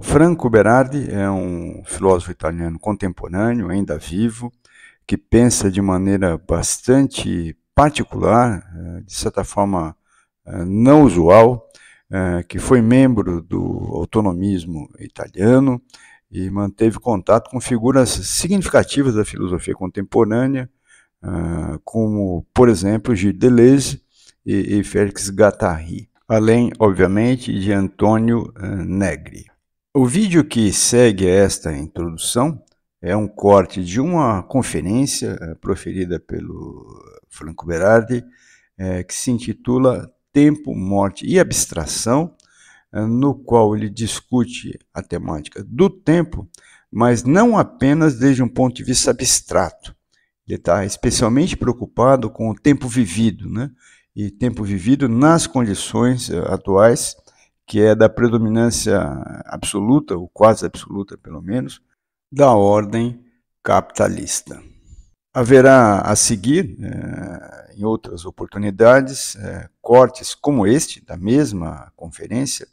Franco Berardi é um filósofo italiano contemporâneo, ainda vivo, que pensa de maneira bastante particular, eh, de certa forma eh, não usual, eh, que foi membro do autonomismo italiano e manteve contato com figuras significativas da filosofia contemporânea, como, por exemplo, Gilles Deleuze e Félix Guattari, além, obviamente, de Antônio Negri. O vídeo que segue esta introdução é um corte de uma conferência eh, proferida pelo Franco Berardi, eh, que se intitula Tempo, Morte e Abstração, eh, no qual ele discute a temática do tempo, mas não apenas desde um ponto de vista abstrato. Ele está especialmente preocupado com o tempo vivido, né? e tempo vivido nas condições atuais que é da predominância absoluta, ou quase absoluta pelo menos, da ordem capitalista. Haverá a seguir, eh, em outras oportunidades, eh, cortes como este, da mesma conferência,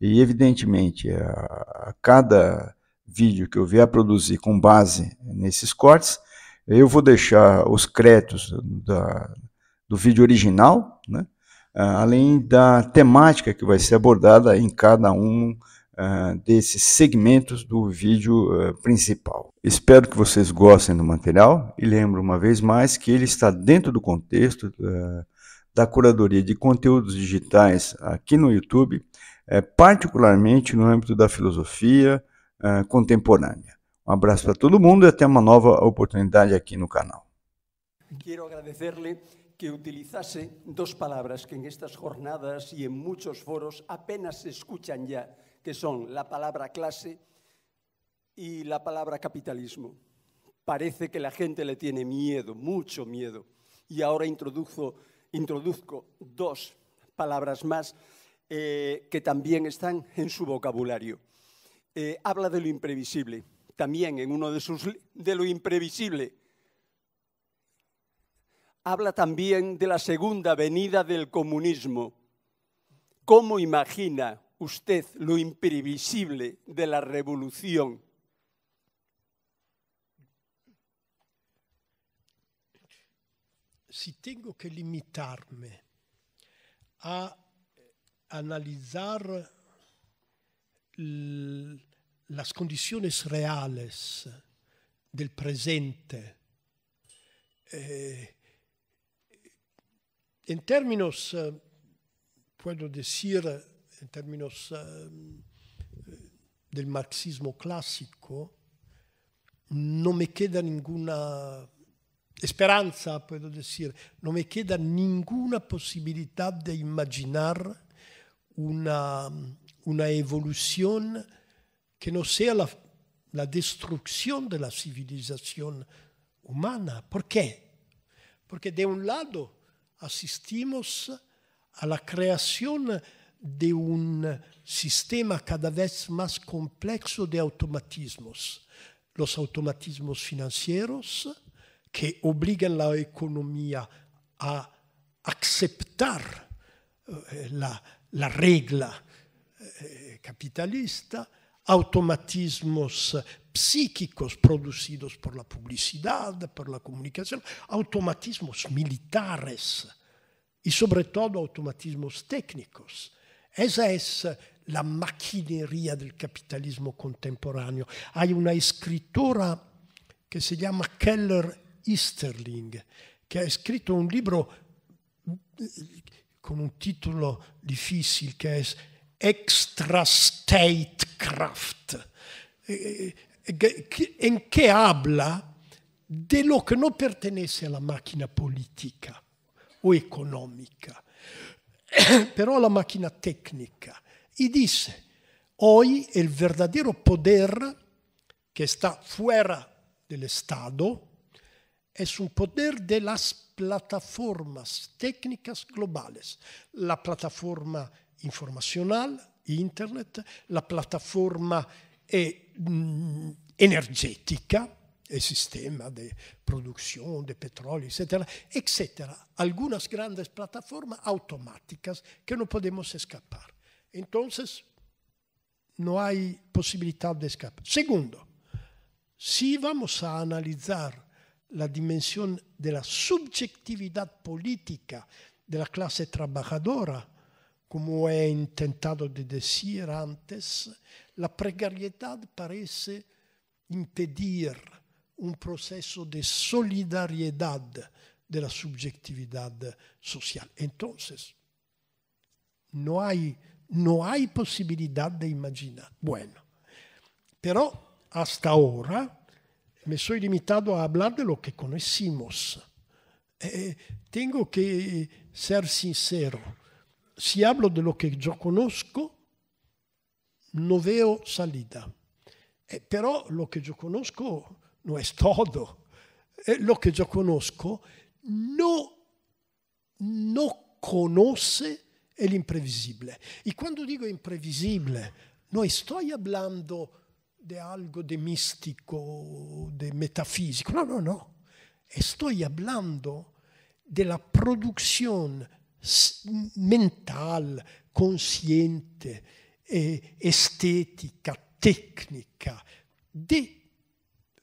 e evidentemente a, a cada vídeo que eu vier a produzir com base nesses cortes, eu vou deixar os créditos da, do vídeo original, né? Ah, além da temática que vai ser abordada em cada um ah, desses segmentos do vídeo ah, principal. Espero que vocês gostem do material e lembro uma vez mais que ele está dentro do contexto da curadoria de conteúdos digitais aqui no YouTube, eh, particularmente no âmbito da filosofia contemporânea. Um abraço para todo mundo e até uma nova oportunidade aqui no canal. Quero agradecer-lhe que utilizase dos palabras que en estas jornadas y en muchos foros apenas se escuchan ya, que son la palabra clase y la palabra capitalismo. Parece que la gente le tiene miedo, mucho miedo. Y ahora introduzco dos palabras más eh, que también están en su vocabulario. Eh, habla de lo imprevisible, también en uno de sus de lo imprevisible habla también de la segunda venida del comunismo. ¿Cómo imagina usted lo imprevisible de la revolución? Si tengo que limitarme a analizar las condiciones reales del presente, eh, En términos, eh, puedo decir, en términos eh, del marxismo clásico, no me queda ninguna esperanza, puedo decir, no me queda ninguna posibilidad de imaginar una, una evolución que no sea la, la, destrucción de la civilización humana. ¿Por qué? Porque de un lado asistimos a la creación de un sistema cada vez más complejo de automatismos. Los automatismos financieros que obligan a la economía a aceptar eh, la, la regla eh, capitalista, automatismos psíquicos producidos por la publicidad, por la comunicación, automatismos militares y sobre todo automatismos técnicos. Esa es la maquinería del capitalismo contemporáneo. Hay una escritora che si chiama Keller Easterling, che ha scritto un libro con un titolo difficile che è Extra Statecraft. Eh, eh, en que habla de lo que no pertenece a la máquina política o económica, pero a la máquina técnica. Y dice, hoy el verdadero poder que está fuera del Estado es un poder de las plataformas técnicas globales, la plataforma informacional, Internet, la plataforma e, mh, mm, energetica, el sistema di produzione di petrolio, etcétera, etcétera. Algunas grandes plataformas automáticas que no podemos escapar. Entonces, non hay possibilità di escapar. Secondo, se vamos a analizzare la dimensione della la politica della classe la clase come he intentato de decir antes, la precariedad parece impedire un processo di solidarietà della la subjetividad social. Entonces, non hay, no hay posibilidad de imaginar. Bueno, pero hasta ahora me sono limitato a parlare di lo che conoscimos. Eh, tengo che essere sincero si hablo de lo que yo conozco, no veo salida. Eh, però lo che io conosco non è todo. Eh, lo che io conosco non no conosce el imprevisibile. E quando dico imprevisibile, non sto parlando di algo de mistico, de metafisico. No, no, no. Sto parlando della produzione mentale, consciente, eh, estética, tecnica, di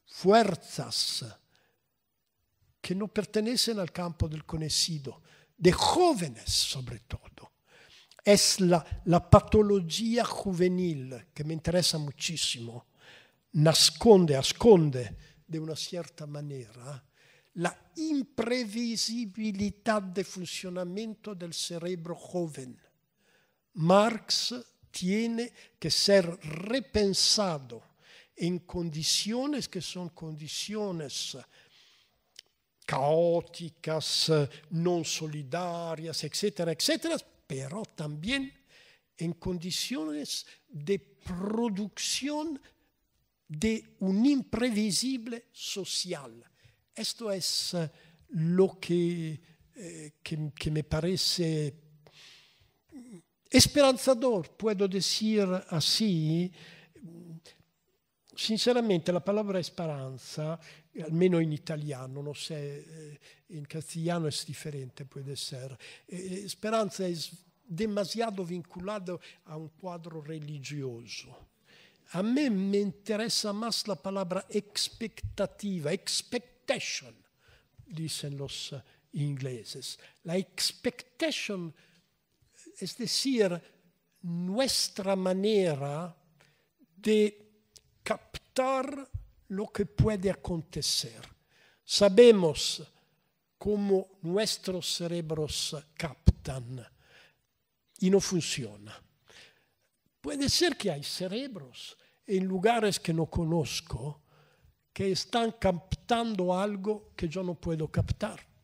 fuerzas che non pertenecen al campo del conocido, de jóvenes soprattutto. todo. Es la, la patología juvenil che mi interessa moltissimo, Nasconde, asconde di una cierta manera la imprevisibilità del funzionamento del cerebro joven. Marx tiene che essere repensato in condizioni che sono condizioni caóticas, non solidarias, etcétera, etcétera, pero también en condiciones de producción de un imprevisibile social. Esto es eh, lo que, eh, que, que me parece mm, esperanzador, puedo decir así. Mm, sinceramente la parola esperanza, almeno in italiano, no sé, eh, in castigliano è differente, può essere. Esperanza eh, è demasiado vinculata a un quadro religioso. A me mi interessa più la parola expectativa, expectativa expectation, dicen los ingleses. La expectation, es decir, nuestra manera de captar lo que puede acontecer. Sabemos cómo nuestros cerebros captan y no funciona. Puede ser que hay cerebros en lugares que no conozco que están captando algo que yo no puedo captar.